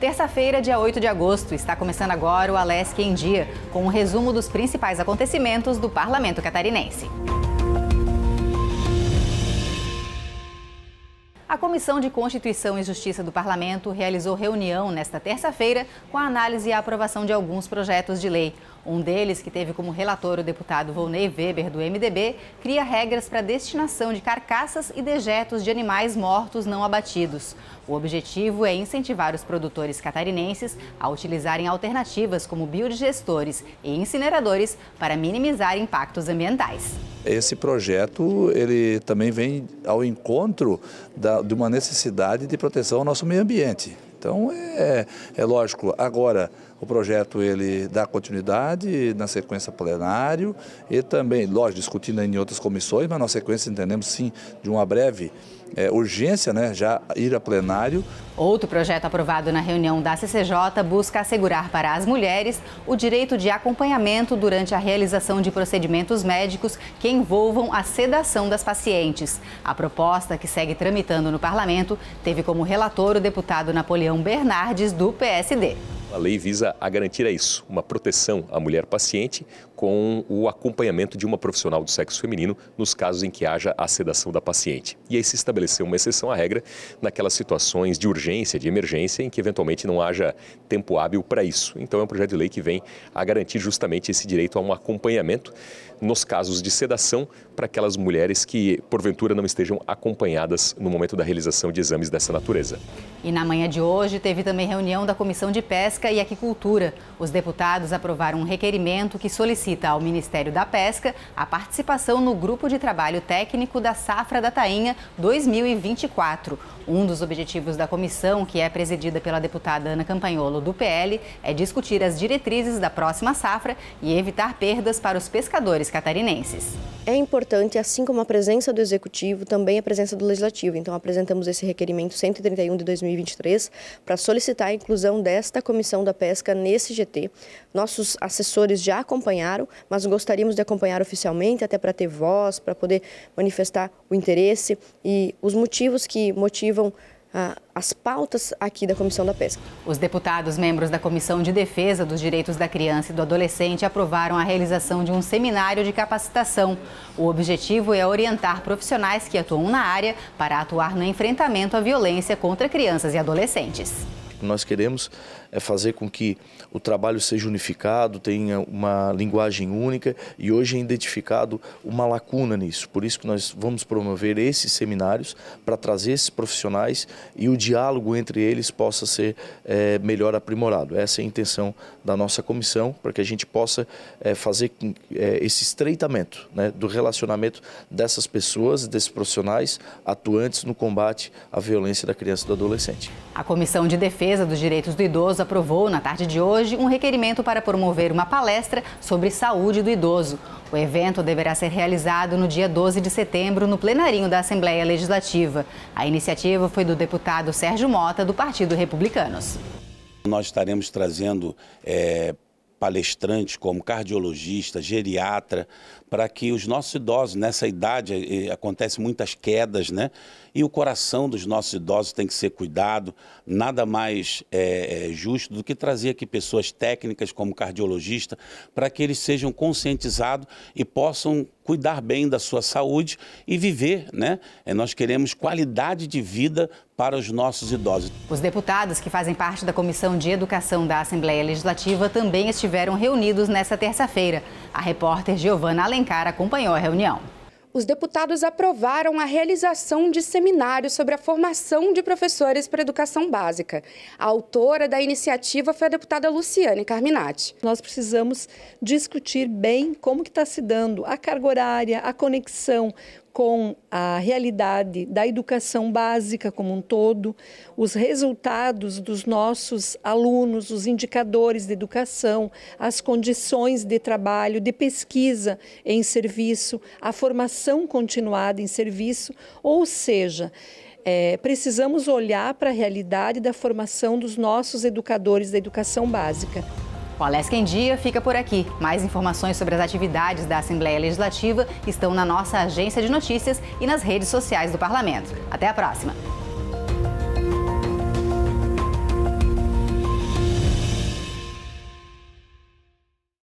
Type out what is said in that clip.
Terça-feira, dia 8 de agosto, está começando agora o Alesc em Dia, com um resumo dos principais acontecimentos do parlamento catarinense. A Comissão de Constituição e Justiça do Parlamento realizou reunião nesta terça-feira com a análise e a aprovação de alguns projetos de lei. Um deles, que teve como relator o deputado Volney Weber, do MDB, cria regras para a destinação de carcaças e dejetos de animais mortos não abatidos. O objetivo é incentivar os produtores catarinenses a utilizarem alternativas como biodigestores e incineradores para minimizar impactos ambientais esse projeto ele também vem ao encontro da, de uma necessidade de proteção ao nosso meio ambiente. Então, é, é lógico. Agora, o projeto ele dá continuidade na sequência plenário e também, lógico, discutindo em outras comissões, mas na sequência entendemos sim de uma breve é, urgência, né, já ir a plenário. Outro projeto aprovado na reunião da CCJ busca assegurar para as mulheres o direito de acompanhamento durante a realização de procedimentos médicos que envolvam a sedação das pacientes. A proposta, que segue tramitando no parlamento, teve como relator o deputado Napoleão Adão Bernardes, do PSD. A lei visa a garantir a é isso, uma proteção à mulher paciente com o acompanhamento de uma profissional do sexo feminino nos casos em que haja a sedação da paciente. E aí se estabeleceu uma exceção à regra naquelas situações de urgência, de emergência, em que eventualmente não haja tempo hábil para isso. Então é um projeto de lei que vem a garantir justamente esse direito a um acompanhamento nos casos de sedação para aquelas mulheres que porventura não estejam acompanhadas no momento da realização de exames dessa natureza. E na manhã de hoje teve também reunião da Comissão de Pesca e Aquicultura. Os deputados aprovaram um requerimento que solicita ao Ministério da Pesca a participação no grupo de trabalho técnico da safra da Tainha 2024. Um dos objetivos da comissão, que é presidida pela deputada Ana Campanholo do PL, é discutir as diretrizes da próxima safra e evitar perdas para os pescadores catarinenses. É importante, assim como a presença do executivo, também a presença do legislativo. Então apresentamos esse requerimento 131 de 2024 2023 para solicitar a inclusão desta comissão da pesca nesse GT. Nossos assessores já acompanharam, mas gostaríamos de acompanhar oficialmente, até para ter voz, para poder manifestar o interesse e os motivos que motivam as pautas aqui da Comissão da Pesca. Os deputados membros da Comissão de Defesa dos Direitos da Criança e do Adolescente aprovaram a realização de um seminário de capacitação. O objetivo é orientar profissionais que atuam na área para atuar no enfrentamento à violência contra crianças e adolescentes. O que nós queremos é fazer com que o trabalho seja unificado, tenha uma linguagem única e hoje é identificado uma lacuna nisso. Por isso que nós vamos promover esses seminários para trazer esses profissionais e o diálogo entre eles possa ser é, melhor aprimorado. Essa é a intenção da nossa comissão, para que a gente possa é, fazer é, esse estreitamento né, do relacionamento dessas pessoas, desses profissionais atuantes no combate à violência da criança e do adolescente. A Comissão de Defesa Defesa dos Direitos do Idoso aprovou, na tarde de hoje, um requerimento para promover uma palestra sobre saúde do idoso. O evento deverá ser realizado no dia 12 de setembro, no plenarinho da Assembleia Legislativa. A iniciativa foi do deputado Sérgio Mota, do Partido Republicanos. Nós estaremos trazendo é, palestrantes como cardiologista, geriatra, para que os nossos idosos, nessa idade eh, eh, acontecem muitas quedas, né? E o coração dos nossos idosos tem que ser cuidado, nada mais é, justo do que trazer aqui pessoas técnicas como cardiologista, para que eles sejam conscientizados e possam cuidar bem da sua saúde e viver, né? É, nós queremos qualidade de vida para os nossos idosos. Os deputados que fazem parte da Comissão de Educação da Assembleia Legislativa também estiveram reunidos nessa terça-feira. A repórter Giovana Alencar acompanhou a reunião os deputados aprovaram a realização de seminários sobre a formação de professores para educação básica. A autora da iniciativa foi a deputada Luciane Carminati. Nós precisamos discutir bem como que está se dando a carga horária, a conexão, com a realidade da educação básica como um todo, os resultados dos nossos alunos, os indicadores de educação, as condições de trabalho, de pesquisa em serviço, a formação continuada em serviço, ou seja, é, precisamos olhar para a realidade da formação dos nossos educadores da educação básica. O Alesca em Dia fica por aqui. Mais informações sobre as atividades da Assembleia Legislativa estão na nossa agência de notícias e nas redes sociais do Parlamento. Até a próxima!